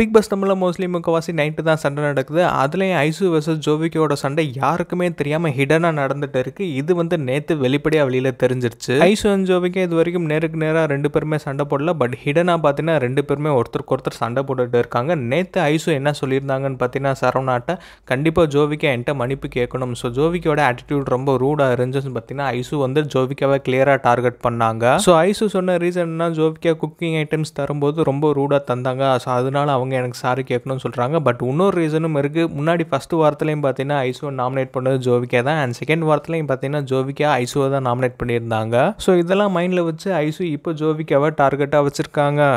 big Boss தமிழில் mostly முக்கவாசி night தான் சண்டை நடக்குது அதுலேயும் ஐசு வெர்சஸ் ஜோவிக்கோட சண்டை யாருக்குமே தெரியாமல் ஹிடனாக நடந்துட்டு இருக்கு இது வந்து நேற்று வெளிப்படையாக வெளியில் தெரிஞ்சிருச்சு ஐசு அண்ட் ஜோவிக்கே இது வரைக்கும் நேருக்கு நேராக ரெண்டு பேருமே சண்டை போடல பட் ஹிடனாக பார்த்தீங்கன்னா ரெண்டு பேருமே ஒருத்தருக்கு ஒருத்தர் சண்டை போட்டுட்டு இருக்காங்க நேற்று ஐசு என்ன சொல்லியிருந்தாங்கன்னு பார்த்தீங்கன்னா சரவணாட்ட கண்டிப்பாக ஜோவிக்கே என்கிட்ட மன்னிப்பு கேட்கணும் ஸோ ஜோவிக்கோட ஆட்டிடியூட் ரொம்ப ரூடாக இருந்துச்சுன்னு பார்த்தீங்கன்னா ஐசு வந்து ஜோவிக்காவை கிளியராக டார்கெட் பண்ணாங்க ஸோ ஐசு சொன்ன ரீசன்னா ஜோவிக்கா குக்கிங் ஐட்டம்ஸ் தரும்போது ரொம்ப ரூடாக தந்தாங்க ஸோ அதனால அவங்க அவங்க எனக்கு சாரி கேட்கணும்னு சொல்கிறாங்க பட் இன்னொரு ரீசனும் இருக்குது முன்னாடி ஃபஸ்ட்டு வாரத்துலையும் பார்த்தீங்கன்னா ஐசோ நாமினேட் பண்ணது ஜோவிகா தான் அண்ட் செகண்ட் வாரத்துலையும் பார்த்தீங்கன்னா ஜோவிகா ஐசோவை தான் நாமினேட் பண்ணியிருந்தாங்க ஸோ இதெல்லாம் மைண்டில் வச்சு ஐசோ இப்போ ஜோவிகாவை டார்கெட்டாக வச்சுருக்காங்க